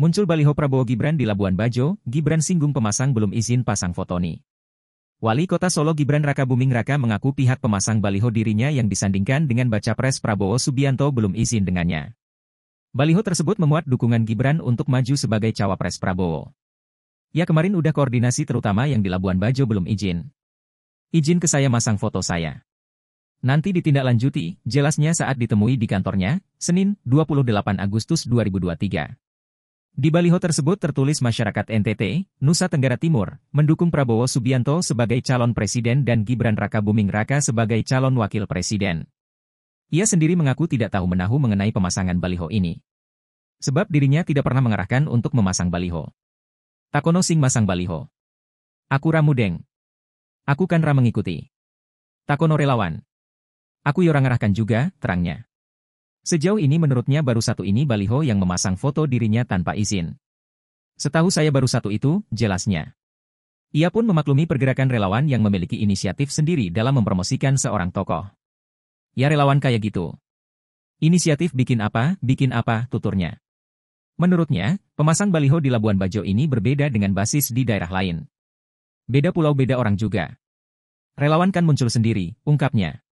Muncul baliho Prabowo Gibran di Labuan Bajo, Gibran singgung pemasang belum izin pasang foto nih. Wali Kota Solo Gibran Raka Buming Raka mengaku pihak pemasang baliho dirinya yang disandingkan dengan baca pres Prabowo Subianto belum izin dengannya. Baliho tersebut memuat dukungan Gibran untuk maju sebagai cawapres Prabowo. Ya kemarin udah koordinasi terutama yang di Labuan Bajo belum izin. Izin ke saya masang foto saya. Nanti ditindaklanjuti, jelasnya saat ditemui di kantornya, Senin, 28 Agustus 2023. Di baliho tersebut tertulis masyarakat NTT, Nusa Tenggara Timur, mendukung Prabowo Subianto sebagai calon presiden dan Gibran Raka Buming Raka sebagai calon wakil presiden. Ia sendiri mengaku tidak tahu menahu mengenai pemasangan baliho ini. Sebab dirinya tidak pernah mengarahkan untuk memasang baliho. Takono sing masang baliho. Aku Ramudeng. Aku kan ramengikuti. mengikuti. Takono relawan. Aku yorang ya arahkan juga, terangnya. Sejauh ini menurutnya baru satu ini baliho yang memasang foto dirinya tanpa izin. Setahu saya baru satu itu, jelasnya. Ia pun memaklumi pergerakan relawan yang memiliki inisiatif sendiri dalam mempromosikan seorang tokoh. Ya relawan kayak gitu. Inisiatif bikin apa, bikin apa, tuturnya. Menurutnya, pemasang baliho di Labuan Bajo ini berbeda dengan basis di daerah lain. Beda pulau beda orang juga. Relawan kan muncul sendiri, ungkapnya.